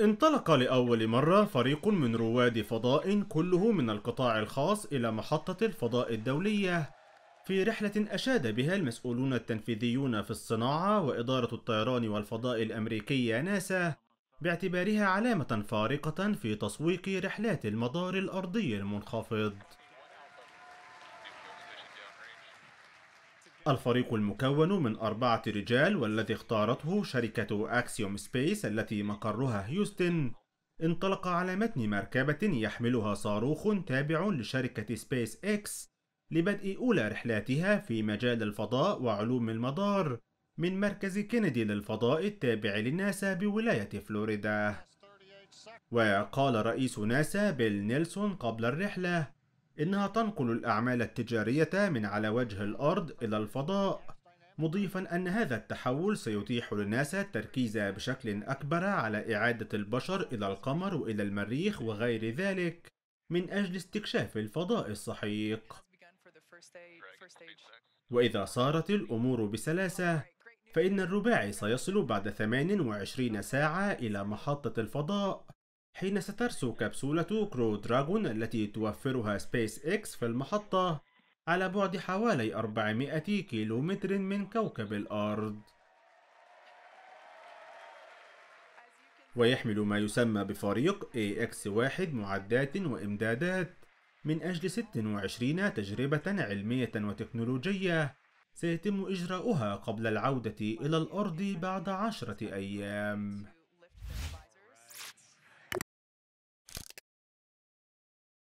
انطلق لأول مرة فريق من رواد فضاء كله من القطاع الخاص إلى محطة الفضاء الدولية في رحلة أشاد بها المسؤولون التنفيذيون في الصناعة وإدارة الطيران والفضاء الأمريكية ناسا باعتبارها علامة فارقة في تسويق رحلات المدار الأرضي المنخفض الفريق المكون من أربعة رجال والذي اختارته شركة أكسيوم سبيس التي مقرها هيوستن انطلق على متن مركبة يحملها صاروخ تابع لشركة سبيس إكس لبدء أولى رحلاتها في مجال الفضاء وعلوم المدار من مركز كينيدي للفضاء التابع لناسا بولاية فلوريدا وقال رئيس ناسا بيل نيلسون قبل الرحلة إنها تنقل الأعمال التجارية من على وجه الأرض إلى الفضاء مضيفا أن هذا التحول سيتيح لناسا التركيز بشكل أكبر على إعادة البشر إلى القمر وإلى المريخ وغير ذلك من أجل استكشاف الفضاء السحيق وإذا صارت الأمور بسلاسة فإن الرباعي سيصل بعد 28 ساعة إلى محطة الفضاء حين سترسو كبسولة كرو دراجون التي توفرها سبيس إكس في المحطة على بعد حوالي 400 كيلومتر من كوكب الأرض ويحمل ما يسمى بفريق AX1 معدات وإمدادات من أجل 26 تجربة علمية وتكنولوجية سيتم إجراؤها قبل العودة إلى الأرض بعد عشرة أيام